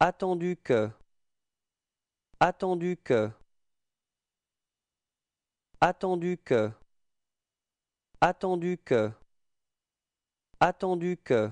Attendu que… attendu que… attendu que… attendu que… attendu que…